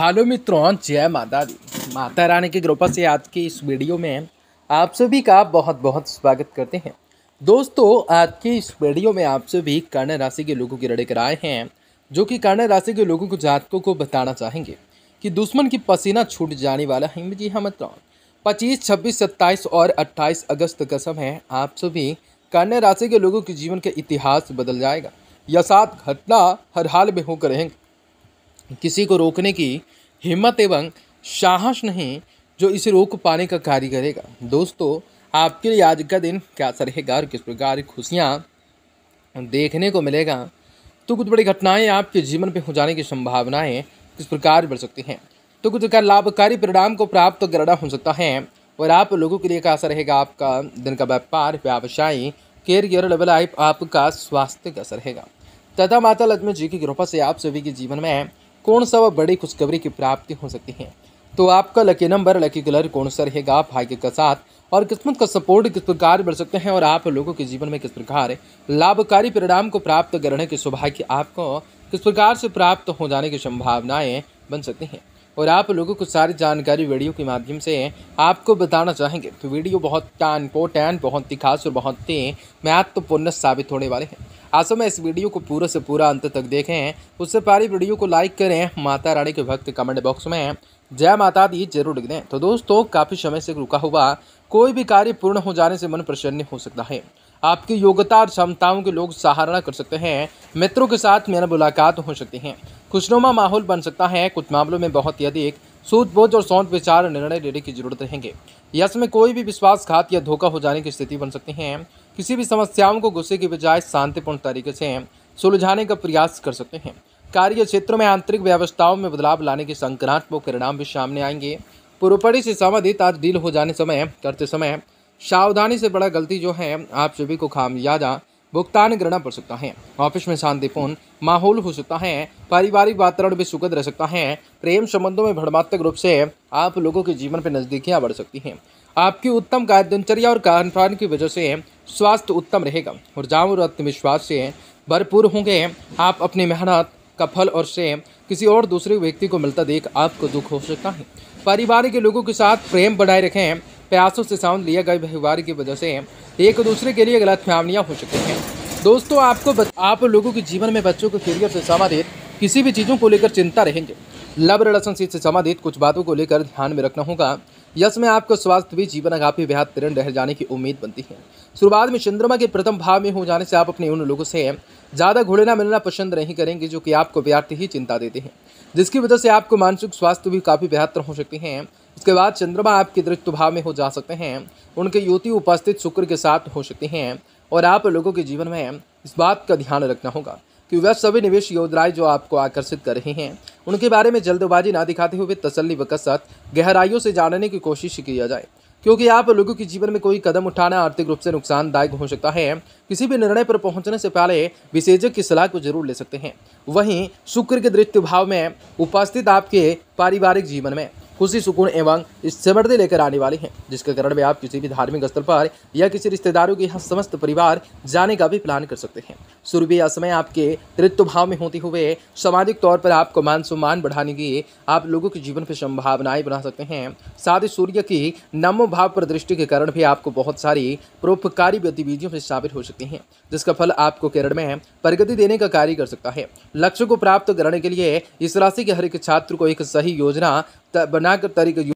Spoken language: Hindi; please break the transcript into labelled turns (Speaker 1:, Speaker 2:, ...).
Speaker 1: हेलो मित्रों जय माता दी माता रानी की कृपा से आज के इस वीडियो में आप सभी का बहुत बहुत स्वागत करते हैं दोस्तों आज के इस वीडियो में आप सभी कर्ण राशि के लोगों की रड़े राय हैं जो कि कर्ण राशि के लोगों को जातकों को बताना चाहेंगे कि दुश्मन की पसीना छूट जाने वाला है जी हाँ मित्रों पच्चीस छब्बीस सत्ताईस और अट्ठाईस अगस्त का समय आप सभी कर्ण राशि के लोगों के जीवन का इतिहास बदल जाएगा यह सात घटना हर हाल में होकर रहेंगे किसी को रोकने की हिम्मत एवं साहस नहीं जो इसे रोक पाने का कार्य करेगा दोस्तों आपके लिए आज का दिन कैसा रहेगा और किस प्रकार खुशियाँ देखने को मिलेगा तो कुछ बड़ी घटनाएं आपके जीवन पे हो जाने की संभावनाएं किस प्रकार बढ़ सकती हैं तो कुछ प्रकार लाभकारी परिणाम को प्राप्त करना हो सकता है और आप लोगों के लिए कैसा रहेगा आपका दिन का व्यापार व्यवसाय कैरियर लेवल लाइफ आपका स्वास्थ्य कैसा रहेगा तथा माता लक्ष्मी जी की कृपा से आप सभी के जीवन में कौन सा वह बड़ी खुशखबरी की प्राप्ति हो सकती है तो आपका लकी नंबर लकी कलर कौन सा रहेगा भाग्य का साथ और किस्मत का सपोर्ट किस प्रकार बढ़ सकते हैं और आप लोगों के जीवन में किस प्रकार लाभकारी परिणाम को प्राप्त करने के सौभाग्य आपको किस प्रकार से प्राप्त हो जाने की संभावनाएँ बन सकती हैं और आप लोगों को सारी जानकारी वीडियो के माध्यम से आपको बताना चाहेंगे तो वीडियो बहुत इंपॉर्टेंट बहुत ही खास और बहुत ही महत्वपूर्ण साबित होने वाले हैं आशा में इस वीडियो को पूरे से पूरा अंत तक देखें उससे पहले वीडियो को लाइक करें माता रानी के भक्त कमेंट बॉक्स में जय माता दी जरूर लिख दें तो दोस्तों काफ़ी समय से रुका हुआ कोई भी कार्य पूर्ण हो जाने से मन प्रसन्न हो सकता है आपकी योग्यता और क्षमताओं के लोग सहारा कर सकते हैं मित्रों के साथ मेरा मुलाकात हो सकती है खुशनुमा माहौल बन सकता है कुछ मामलों में बहुत ही अधिक सूझबूझ और सोच विचार निर्णय लेने की जरूरत रहेंगे यश में कोई भी विश्वासघात या धोखा हो जाने की स्थिति बन सकती है किसी भी समस्याओं को गुस्से की बजाय शांतिपूर्ण तरीके से सुलझाने का प्रयास कर सकते हैं कार्य क्षेत्र में आंतरिक व्यवस्थाओं में बदलाव लाने के संक्रांतमक परिणाम भी सामने आएंगे पूर्वपड़ी से संबंधित आज डील हो जाने समय करते समय सावधानी से बड़ा गलती जो है आप सभी को खामियाजा भुगतान करना पड़ सकता है ऑफिस में शांतिपूर्ण माहौल हो सकता है पारिवारिक वातावरण भी सुखद रह सकता है प्रेम संबंधों में भ्रमात्मक रूप से आप लोगों के जीवन पर नज़दीकियाँ बढ़ सकती हैं आपकी उत्तम कार्य दिनचर्या और खान की वजह से स्वास्थ्य उत्तम रहेगा और जाम और आत्मविश्वास से भरपूर होंगे आप अपनी मेहनत का फल और से किसी और दूसरे व्यक्ति को मिलता देख आपको दुख हो सकता है परिवार के लोगों के साथ प्रेम बनाए रखें प्रयासों से सामने लिया गए व्यवहार की वजह से एक दूसरे के लिए गलत फहमियाँ हो सकती हैं दोस्तों आपको आप लोगों के जीवन में बच्चों के करियर से संबंधित किसी भी चीज़ों को लेकर चिंता रहेंगे लव रिलेशनशिप से संबंधित कुछ बातों को लेकर ध्यान में रखना होगा इसमें आपका स्वास्थ्य भी जीवन काफी बेहतरीन रह जाने की उम्मीद बनती है शुरुआत में चंद्रमा के प्रथम भाव में हो जाने से आप अपने उन लोगों से ज़्यादा घुलना मिलना पसंद नहीं करेंगे जो कि आपको व्यर्थ ही चिंता देते हैं जिसकी वजह से आपको मानसिक स्वास्थ्य भी काफ़ी बेहतर हो सकते हैं इसके बाद चंद्रमा आपके दृष्ट भाव में हो जा सकते हैं उनके युति उपस्थित शुक्र के साथ हो सकते हैं और आप लोगों के जीवन में इस बात का ध्यान रखना होगा कि वह सभी निवेश योजनाएं जो आपको आकर्षित कर रहे हैं उनके बारे में जल्दबाजी ना दिखाते हुए तसली व कसरत गहराइयों से जानने की कोशिश किया जाए क्योंकि आप लोगों के जीवन में कोई कदम उठाना आर्थिक रूप से नुकसानदायक हो सकता है किसी भी निर्णय पर पहुंचने से पहले विशेषज्ञ की सलाह को जरूर ले सकते हैं वहीं शुक्र के दृष्टि भाव में उपस्थित आपके पारिवारिक जीवन में खुशी सुकून एवं समृद्धि लेकर आने वाली है जिसके कारण में आप किसी भी धार्मिक स्थल पर या किसी रिश्तेदारों के यहाँ समस्त परिवार जाने का भी प्लान कर सकते हैं सूर्य या समय आपके तृत्व भाव में होते हुए सामाजिक तौर पर आपको मान सम्मान बढ़ाने की आप लोगों के जीवन पर संभावनाएं बना सकते हैं साथ ही सूर्य की नमो भाव पर दृष्टि के कारण भी आपको बहुत सारी परोपकारी गतिविधियों से शामिल हो सकती हैं जिसका फल आपको केरल में प्रगति देने का कार्य कर सकता है लक्ष्य को प्राप्त करने के लिए इस राशि के हर एक छात्र को एक सही योजना बनाकर तरीके